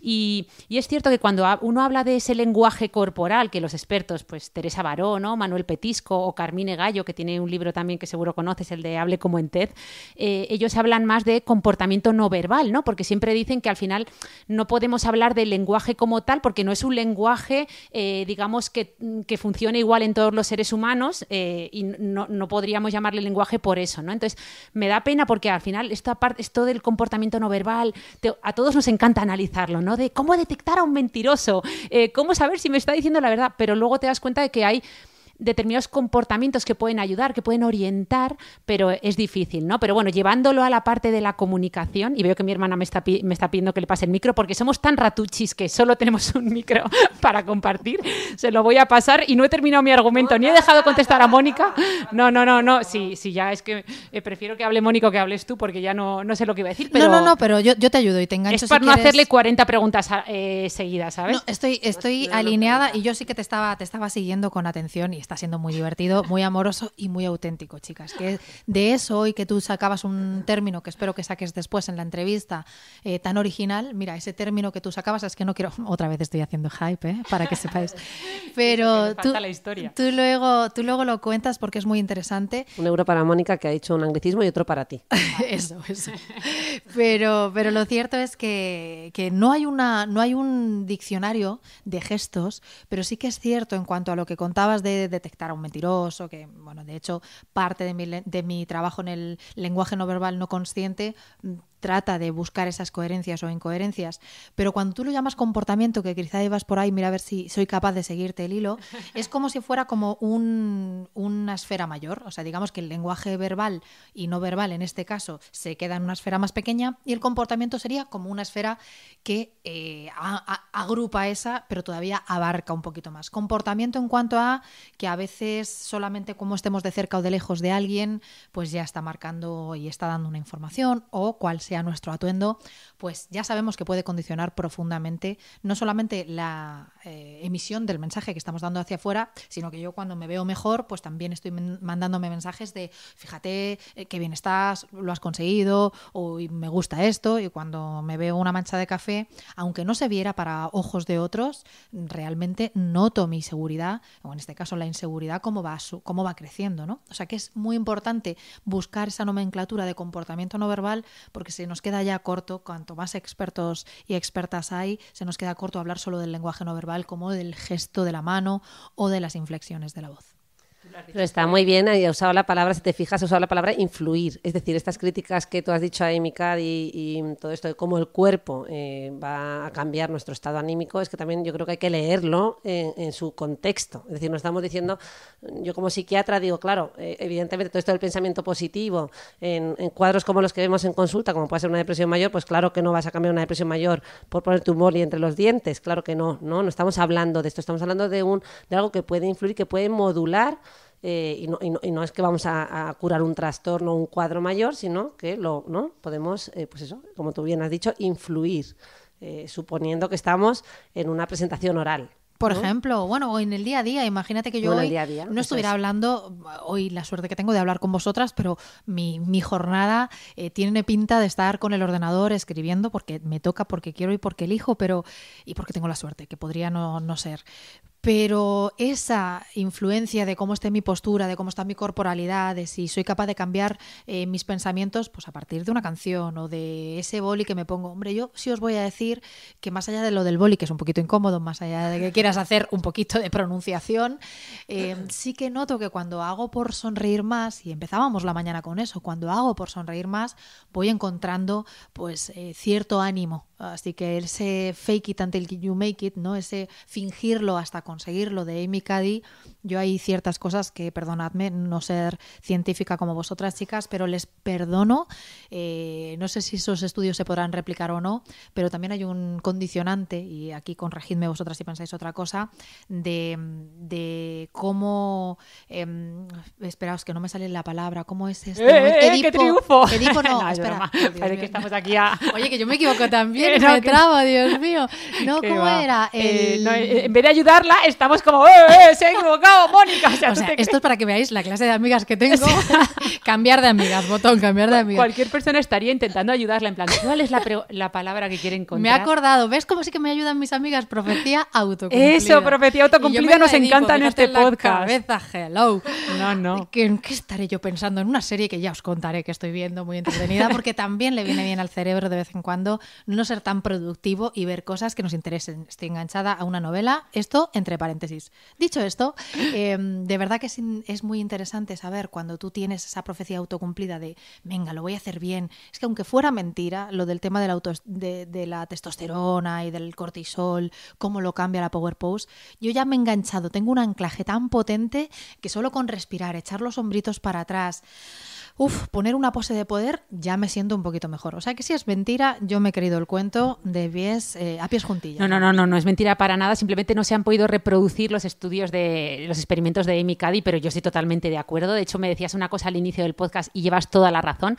y, es cierto que cuando uno habla de ese lenguaje corporal que los expertos, pues Teresa Baró, ¿no? Manuel Petisco o Carmine Gallo, que tiene un libro también que seguro conoces, el de Hable como en TED, eh, ellos hablan más de comportamiento no verbal, ¿no? Porque siempre dicen que al final no podemos hablar del lenguaje como tal, porque no es un lenguaje, eh, digamos, que, que funcione igual en todos los seres humanos eh, y no, podríamos llamarle lenguaje por eso, ¿no? Entonces, me da pena porque al final esta parte, esto del comportamiento no verbal, a todos nos encanta analizarlo, ¿no? De cómo detectar a un mentiroso, eh, cómo saber si me está diciendo la verdad, pero luego te das cuenta de que hay determinados comportamientos que pueden ayudar, que pueden orientar, pero es difícil, ¿no? Pero bueno, llevándolo a la parte de la comunicación, y veo que mi hermana me está, me está pidiendo que le pase el micro, porque somos tan ratuchis que solo tenemos un micro para compartir, se lo voy a pasar y no he terminado mi argumento, ni he dejado contestar a Mónica. No, no, no, no, sí, sí, ya es que eh, prefiero que hable Mónica que hables tú, porque ya no, no sé lo que iba a decir. Pero no, no, no, pero yo, te ayudo y te engancho. Es para no hacerle 40 preguntas eh, seguidas, ¿sabes? No, estoy, estoy pues, alineada y yo sí que te estaba, te estaba siguiendo con atención y está siendo muy divertido, muy amoroso y muy auténtico, chicas. Que de eso y que tú sacabas un término que espero que saques después en la entrevista eh, tan original, mira, ese término que tú sacabas es que no quiero, otra vez estoy haciendo hype, eh, para que sepáis. Pero tú, Tú, luego, tú luego lo cuentas porque es muy interesante. Un euro para Mónica que ha hecho un anglicismo y otro para ti. eso, eso. Pero, pero lo cierto es que, no, hay una, no hay un diccionario de gestos, pero sí que es cierto en cuanto a lo que contabas de detectar a un mentiroso, que, bueno, de hecho, parte de mi, de mi trabajo en el lenguaje no verbal no consciente trata de buscar esas coherencias o incoherencias, pero cuando tú lo llamas comportamiento, que quizá ibas por ahí, mira a ver si soy capaz de seguirte el hilo, es como si fuera como una esfera mayor, o sea, digamos que el lenguaje verbal y no verbal en este caso se queda en una esfera más pequeña y el comportamiento sería como una esfera que eh, agrupa esa, pero todavía abarca un poquito más. Comportamiento en cuanto a que a veces solamente como estemos de cerca o de lejos de alguien, pues ya está marcando y está dando una información o cuál sea a nuestro atuendo, pues ya sabemos que puede condicionar profundamente no solamente la eh, emisión del mensaje que estamos dando hacia afuera, sino que yo cuando me veo mejor, pues también estoy mandándome mensajes de, fíjate, eh, qué bien estás, lo has conseguido, o me gusta esto, y cuando me veo una mancha de café, aunque no se viera para ojos de otros, realmente noto mi seguridad, o en este caso la inseguridad, cómo va, cómo va creciendo, ¿no? O sea que es muy importante buscar esa nomenclatura de comportamiento no verbal porque se se nos queda ya corto, cuanto más expertos y expertas hay, se nos queda corto hablar solo del lenguaje no verbal como del gesto de la mano o de las inflexiones de la voz está muy bien, ha eh, usado la palabra, si te fijas, ha usado la palabra influir. Es decir, estas críticas que tú has dicho a Emicad y, todo esto de cómo el cuerpo eh, va a cambiar nuestro estado anímico, es que también yo creo que hay que leerlo en, su contexto. Es decir, no estamos diciendo, yo como psiquiatra digo, claro, eh, evidentemente todo esto del pensamiento positivo, en, cuadros como los que vemos en consulta, como puede ser una depresión mayor, pues claro que no vas a cambiar una depresión mayor por poner tumor y entre los dientes, claro que no, no, no estamos hablando de esto, estamos hablando de, un, de algo que puede influir, que puede modular eh, y, no, es que vamos a, curar un trastorno o un cuadro mayor, sino que lo, ¿no? podemos, eh, pues eso, como tú bien has dicho, influir, eh, suponiendo que estamos en una presentación oral. Por ejemplo, bueno, en el día a día, imagínate que yo no estuviera hablando, hoy la suerte que tengo de hablar con vosotras, pero mi, jornada tiene pinta de estar con el ordenador escribiendo porque me toca, porque quiero y porque elijo, pero y porque tengo la suerte, que podría no, no ser pero esa influencia de cómo esté mi postura, de cómo está mi corporalidad, de si soy capaz de cambiar eh, mis pensamientos, pues a partir de una canción o de ese boli que me pongo, hombre, yo sí os voy a decir que más allá de lo del boli, que es un poquito incómodo, más allá de que quieras hacer un poquito de pronunciación, eh, sí que noto que cuando hago por sonreír más, y empezábamos la mañana con eso, cuando hago por sonreír más, voy encontrando pues eh, cierto ánimo Así que ese fake it until you make it, ¿no? ese fingirlo hasta conseguirlo de Amy Cuddy yo hay ciertas cosas que, perdonadme, no ser científica como vosotras chicas, pero les perdono. Eh, no sé si esos estudios se podrán replicar o no, pero también hay un condicionante, y aquí corregidme vosotras si pensáis otra cosa, de, de cómo... Em, esperaos, que no me sale la palabra. ¿Cómo es este? Eh, eh, Edipo, triunfo! Edipo no, espera. Parece que estamos aquí a... Oye, que yo me equivoco también, me que... Dios mío. No, ¿cómo era? en vez de ayudarla, estamos como... ¡Eh, se ha equivocado! Mónica! O sea, esto es para que veáis la clase de amigas que tengo. cambiar de amigas, botón, cambiar de amigas. Cualquier persona estaría intentando ayudarla, en plan, ¿cuál es la, palabra que quieren? encontrar? Me ha acordado, ¿ves cómo sí que me ayudan mis amigas? Profecía autocumplida. Eso, profecía autocumplida nos encanta en este podcast. Cabeza, hello. No, no. ¿en ¿Qué estaré yo pensando? En una serie que ya os contaré que estoy viendo, muy entretenida, porque también le viene bien al cerebro de vez en cuando no ser tan productivo y ver cosas que nos interesen. Estoy enganchada a una novela, esto entre paréntesis. Dicho esto, Em, de verdad que es, es, muy interesante saber cuando tú tienes esa profecía autocumplida de, venga, lo voy a hacer bien. Es que aunque fuera mentira, lo del tema de la, auto, de, la testosterona y del cortisol, cómo lo cambia la Power Pose, yo ya me he enganchado, tengo un anclaje tan potente que solo con respirar, echar los hombritos para atrás, Uf, poner una pose de poder ya me siento un poquito mejor. O sea que si es mentira, yo me he creído el cuento de pies eh, a pies juntillas. No, no, no, no, no es mentira para nada. Simplemente no se han podido reproducir los estudios de experimentos de Amy Cuddy, pero yo estoy totalmente de acuerdo. De hecho, me decías una cosa al inicio del podcast y llevas toda la razón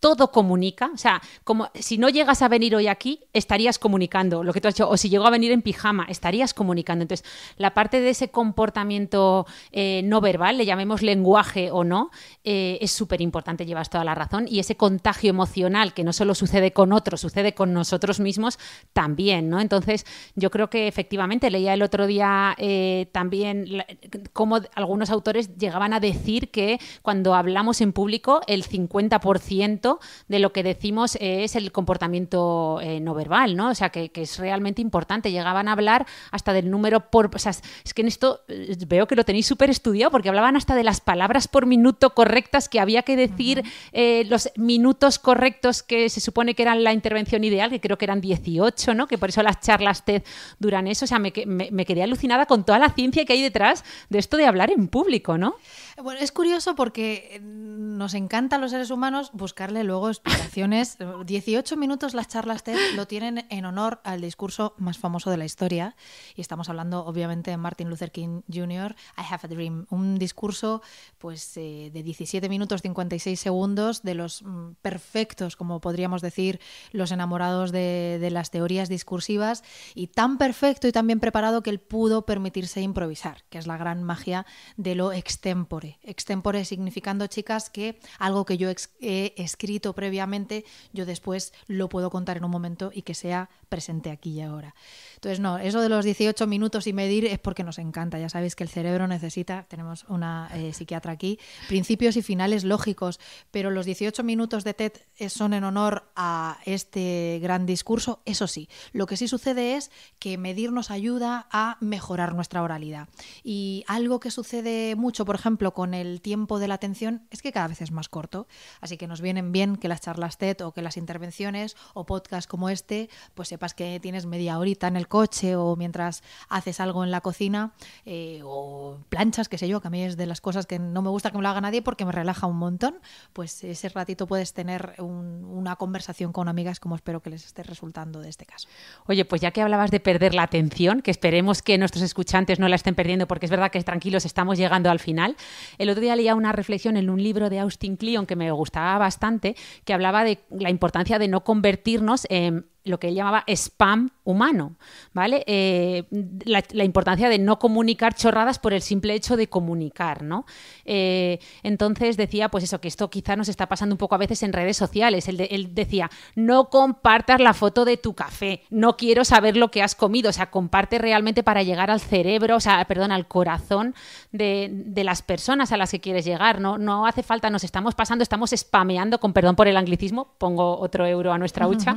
todo comunica. O sea, como si no llegas a venir hoy aquí, estarías comunicando lo que tú has hecho. O si llegó a venir en pijama, estarías comunicando. Entonces, la parte de ese comportamiento eh, no verbal, le llamemos lenguaje o no, eh, es súper importante, llevas toda la razón. Y ese contagio emocional que no solo sucede con otros, sucede con nosotros mismos también, ¿no? Entonces, yo creo que efectivamente leía el otro día eh, también cómo algunos autores llegaban a decir que cuando hablamos en público el 50% de lo que decimos es el comportamiento eh, no verbal, ¿no? O sea, que, es realmente importante. Llegaban a hablar hasta del número por... O sea, es que en esto eh, veo que lo tenéis súper estudiado porque hablaban hasta de las palabras por minuto correctas que había que decir, eh, los minutos correctos que se supone que eran la intervención ideal, que creo que eran 18, ¿no? Que por eso las charlas TED duran eso. O sea, me quedé alucinada con toda la ciencia que hay detrás de esto de hablar en público, ¿no? Bueno, es curioso porque eh, nos encanta a los seres humanos buscarle luego explicaciones. 18 minutos las charlas TED lo tienen en honor al discurso más famoso de la historia. Y estamos hablando, obviamente, de Martin Luther King Jr., I Have a Dream. Un discurso pues, eh, de 17 minutos 56 segundos, de los mm, perfectos, como podríamos decir, los enamorados de, de las teorías discursivas, y tan perfecto y tan bien preparado que él pudo permitirse improvisar, que es la gran magia de lo extempore extempore. significando, chicas, que algo que yo he escrito previamente, yo después lo puedo contar en un momento y que sea presente aquí y ahora. Entonces, no, eso de los 18 minutos y medir es porque nos encanta. Ya sabéis que el cerebro necesita, tenemos una eh, psiquiatra aquí, principios y finales lógicos, pero los 18 minutos de TED son en honor a este gran discurso. Eso sí, lo que sí sucede es que medir nos ayuda a mejorar nuestra oralidad. Y algo que sucede mucho, por ejemplo, con el tiempo de la atención es que cada vez es más corto. Así que nos vienen bien que las charlas TED o que las intervenciones o podcasts como este, pues sepas que tienes media horita en el coche o mientras haces algo en la cocina eh, o planchas, qué sé yo, que a mí es de las cosas que no me gusta que me lo haga nadie porque me relaja un montón, pues ese ratito puedes tener una conversación con amigas como espero que les esté resultando de este caso. Oye, pues ya que hablabas de perder la atención, que esperemos que nuestros escuchantes no la estén perdiendo porque es verdad que tranquilos estamos llegando al final, el otro día leía una reflexión en un libro de Austin Kleon que me gustaba bastante, que hablaba de la importancia de no convertirnos en lo que él llamaba spam humano, ¿vale? Eh, la, importancia de no comunicar chorradas por el simple hecho de comunicar, ¿no? Eh, entonces decía, pues eso, que esto quizá nos está pasando un poco a veces en redes sociales. Él, decía, no compartas la foto de tu café, no quiero saber lo que has comido, o sea, comparte realmente para llegar al cerebro, o sea, perdón, al corazón de, las personas a las que quieres llegar, ¿no? No hace falta, nos estamos pasando, estamos spameando, con perdón por el anglicismo, pongo otro euro a nuestra hucha,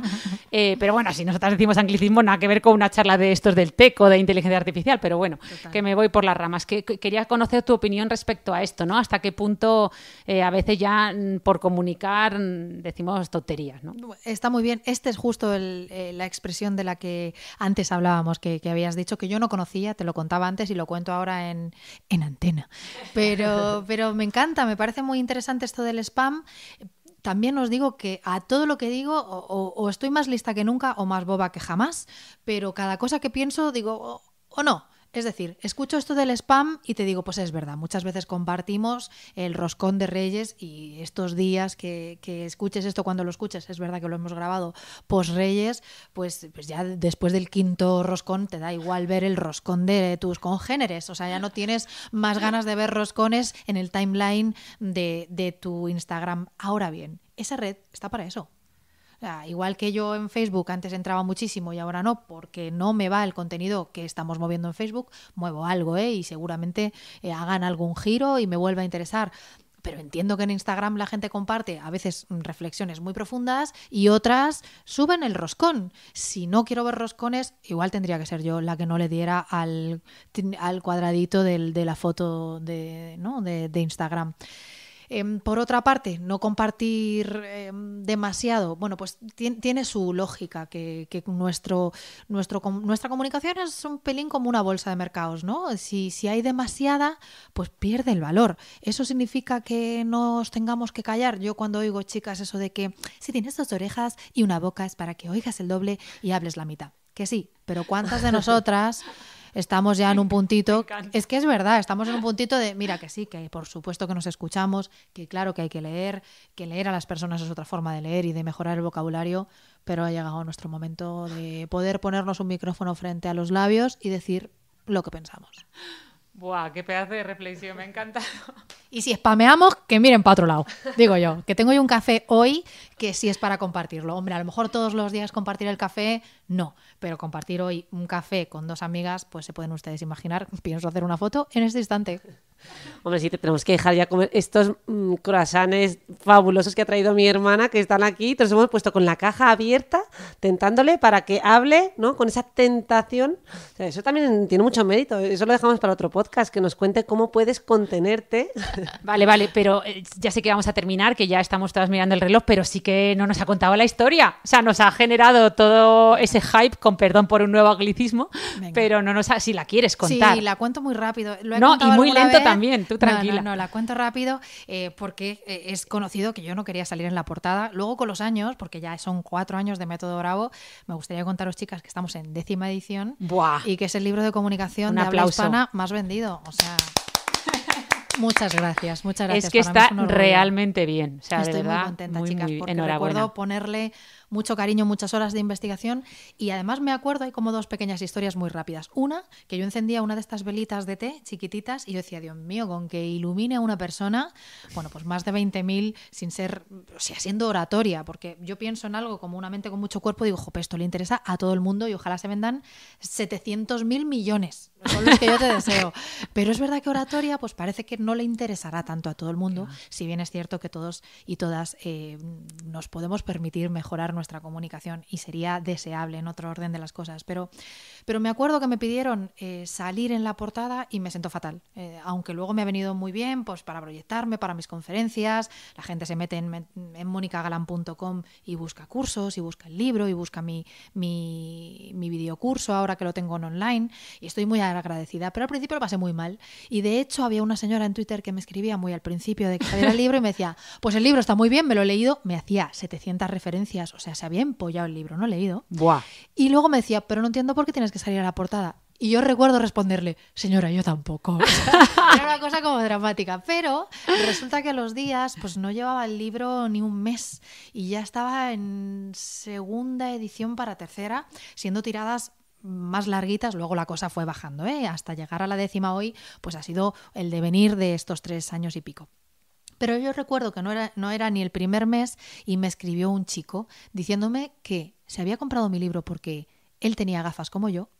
eh, pero bueno, si nosotras decimos anglicismo, nada que ver con una charla de estos del TECO, de inteligencia artificial, pero bueno, que me voy por las ramas. Que, quería conocer tu opinión respecto a esto, ¿no? Hasta qué punto eh, a veces ya mm, por comunicar mm, decimos tonterías, ¿no? Está muy bien. Este es justo eh, la expresión de la que antes hablábamos, que, habías dicho que yo no conocía, te lo contaba antes y lo cuento ahora en, antena. Pero, pero me encanta, me parece muy interesante esto del spam también os digo que a todo lo que digo o, estoy más lista que nunca o más boba que jamás, pero cada cosa que pienso digo oh, o no. Es decir, escucho esto del spam y te digo, pues es verdad, muchas veces compartimos el roscón de Reyes y estos días que, escuches esto cuando lo escuches, es verdad que lo hemos grabado post Reyes, pues, pues ya después del quinto roscón te da igual ver el roscón de tus congéneres, o sea, ya no tienes más ganas de ver roscones en el timeline de tu Instagram. Ahora bien, esa red está para eso, igual que yo en Facebook antes entraba muchísimo y ahora no, porque no me va el contenido que estamos moviendo en Facebook, muevo algo ¿eh? y seguramente eh, hagan algún giro y me vuelva a interesar pero entiendo que en Instagram la gente comparte a veces reflexiones muy profundas y otras suben el roscón. Si no quiero ver roscones, igual tendría que ser yo la que no le diera al, al cuadradito de la foto de, de Instagram. Em, por otra parte, no compartir em, demasiado, bueno, pues tiene su lógica que, nuestro, nuestro, nuestra comunicación es un pelín como una bolsa de mercados, ¿no? Si, si hay demasiada, pues pierde el valor. ¿Eso significa que nos tengamos que callar? Yo cuando oigo, chicas, eso de que si tienes dos orejas y una boca es para que oigas el doble y hables la mitad. Que sí, pero ¿cuántas de nosotras estamos ya en un puntito. Es que es verdad, estamos en un puntito de, mira, que sí, que por supuesto que nos escuchamos, que claro que hay que leer, que leer a las personas es otra forma de leer y de mejorar el vocabulario, pero ha llegado nuestro momento de poder ponernos un micrófono frente a los labios y decir lo que pensamos. Buah, qué pedazo de reflexión, me ha encantado. Y si spameamos, que miren para otro lado, digo yo, que tengo yo un café hoy que sí es para compartirlo. Hombre, a lo mejor todos los días compartir el café, no, pero compartir hoy un café con dos amigas, pues se pueden ustedes imaginar, pienso hacer una foto en este instante. Hombre, sí, te tenemos que dejar ya comer estos mm, croissants fabulosos que ha traído mi hermana, que están aquí. Te los hemos puesto con la caja abierta, tentándole para que hable, ¿no? Con esa tentación. O sea, eso también tiene mucho mérito. Eso lo dejamos para otro podcast, que nos cuente cómo puedes contenerte. Vale, vale, pero eh, ya sé que vamos a terminar, que ya estamos todas mirando el reloj, pero sí que no nos ha contado la historia. O sea, nos ha generado todo ese hype, con perdón por un nuevo aglicismo, pero no nos ha, si la quieres contar. Sí, la cuento muy rápido. no, y muy lento también, tú tranquila. No, la cuento rápido eh, porque eh, es conocido que yo no quería salir en la portada. Luego con los años, porque ya son cuatro años de Método Bravo, me gustaría contaros, chicas, que estamos en décima edición y que es el libro de comunicación de habla hispana más vendido. O sea, Muchas gracias, muchas gracias. Es que está realmente bien. O sea, Estoy de muy contenta, chicas, porque recuerdo ponerle mucho cariño, muchas horas de investigación y además me acuerdo, hay como dos pequeñas historias muy rápidas. Una, que yo encendía una de estas velitas de té chiquititas y yo decía, Dios mío, con que ilumine a una persona, bueno, pues más de 20.000 sin ser, o sea, siendo oratoria, porque yo pienso en algo como una mente con mucho cuerpo, digo, jope, esto le interesa a todo el mundo y ojalá se vendan 700.000 millones, son los que yo te deseo. Pero es verdad que oratoria, pues parece que no le interesará tanto a todo el mundo, si bien es cierto que todos y todas eh, nos podemos permitir mejorar nuestra comunicación y sería deseable en otro orden de las cosas. Pero, pero me acuerdo que me pidieron eh, salir en la portada y me siento fatal, eh, aunque luego me ha venido muy bien pues, para proyectarme, para mis conferencias, la gente se mete en, en monicagalan.com y busca cursos, y busca el libro, y busca mi, mi, videocurso ahora que lo tengo en online y estoy muy agradecida, pero al principio lo pasé muy mal y de hecho había una señora en Twitter que me escribía muy al principio de que saliera el libro y me decía, pues el libro está muy bien, me lo he leído, me hacía 700 referencias, o sea, se había empollado el libro, no leído. Y luego me decía, pero no entiendo por qué tienes que salir a la portada. Y yo recuerdo responderle, señora, yo tampoco. Era una cosa como dramática. Pero resulta que los días, pues no llevaba el libro ni un mes y ya estaba en segunda edición para tercera, siendo tiradas más larguitas, luego la cosa fue bajando, ¿eh? hasta llegar a la décima hoy, pues ha sido el devenir de estos tres años y pico. Pero yo recuerdo que no era, no era ni el primer mes y me escribió un chico diciéndome que se había comprado mi libro porque él tenía gafas como yo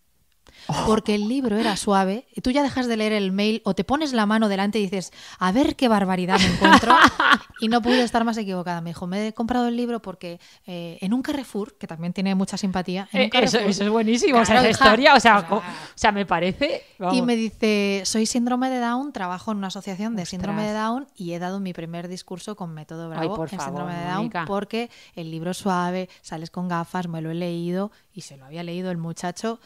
porque el libro era suave y tú ya dejas de leer el mail o te pones la mano delante y dices, a ver qué barbaridad me encuentro. y no pude estar más equivocada. Me dijo, me he comprado el libro porque eh, en un Carrefour, que también tiene mucha simpatía. Eh, eso, es buenísimo, o sea, esa historia, o sea, me parece. Y me dice, soy síndrome de Down, trabajo en una asociación de síndrome de Down y he dado mi primer discurso con método Bravo en síndrome de Down porque el libro es suave, sales con gafas, me lo he leído y se lo había leído el muchacho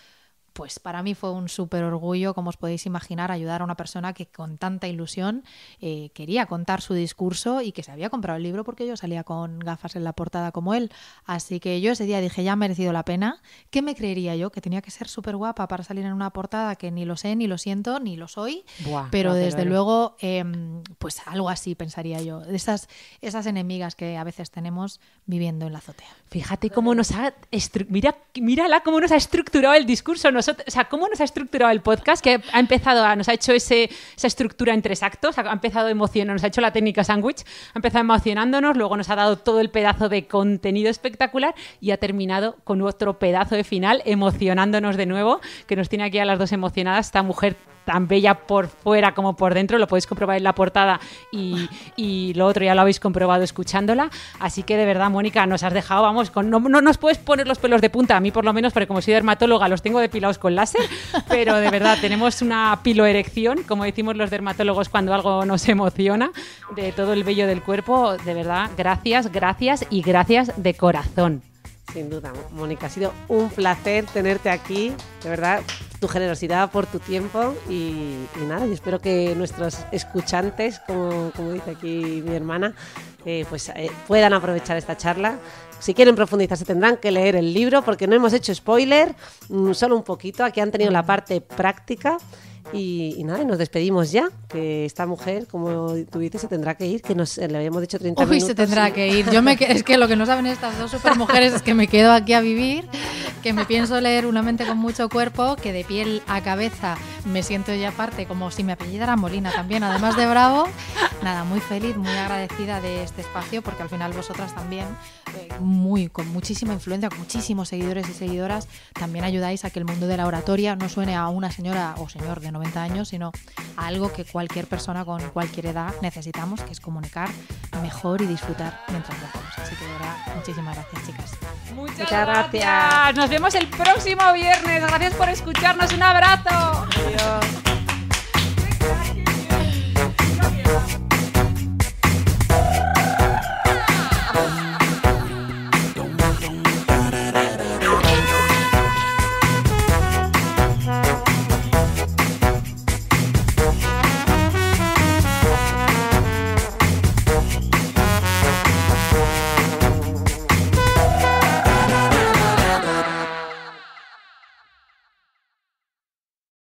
pues para mí fue un súper orgullo, como os podéis imaginar, ayudar a una persona que con tanta ilusión eh, quería contar su discurso y que se había comprado el libro porque yo salía con gafas en la portada como él. Así que yo ese día dije, ya ha merecido la pena. ¿Qué me creería yo? Que tenía que ser súper guapa para salir en una portada que ni lo sé, ni lo siento, ni lo soy. pero desde luego, em, pues algo así pensaría yo. Esas, esas enemigas que a veces tenemos viviendo en la azotea. Fíjate cómo nos ha... Mira, mírala cómo nos ha estructurado el discurso cómo nos ha estructurado el podcast, que ha empezado, a, nos ha hecho ese, esa estructura en tres actos, ha empezado emocionando, nos ha hecho la técnica sándwich, ha empezado emocionándonos, luego nos ha dado todo el pedazo de contenido espectacular y ha terminado con otro pedazo de final emocionándonos de nuevo, que nos tiene aquí a las dos emocionadas, esta mujer tan bella por fuera como por dentro, lo podéis comprobar en la portada y, lo otro ya lo habéis comprobado escuchándola. Así que de verdad, Mónica, nos has dejado, vamos, con, no, nos puedes poner los pelos de punta, a mí por lo menos, porque como soy dermatóloga los tengo depilados con láser, pero de verdad tenemos una piloerección, como decimos los dermatólogos cuando algo nos emociona, de todo el vello del cuerpo. De verdad, gracias, gracias y gracias de corazón. Sin duda, Mónica, ha sido un placer tenerte aquí, de verdad, tu generosidad por tu tiempo y, nada, Y espero que nuestros escuchantes, como, dice aquí mi hermana, eh, pues eh, puedan aprovechar esta charla. Si quieren profundizar, se tendrán que leer el libro porque no hemos hecho spoiler, mm, solo un poquito, aquí han tenido la parte práctica y, nada, nos despedimos ya, que esta mujer, como tú dices, se tendrá que ir, que nos, le habíamos dicho 30 Uy, se tendrá que ir. Yo me, es que lo que no saben estas dos supermujeres es que me quedo aquí a vivir, que me pienso leer Una mente con mucho cuerpo, que de piel a cabeza me siento ya parte, como si me apellidara Molina también, además de Bravo. Nada, muy feliz, muy agradecida de este espacio, porque al final vosotras también, eh, muy, con muchísima influencia, con muchísimos seguidores y seguidoras, también ayudáis a que el mundo de la oratoria no suene a una señora o señor de 90 años, sino algo que cualquier persona con cualquier edad necesitamos, que es comunicar mejor y disfrutar mientras lo hacemos. Así que de verdad, muchísimas gracias, chicas. Muchas, gracias. gracias. Nos vemos el próximo viernes. Gracias por escucharnos. Un abrazo. Adiós.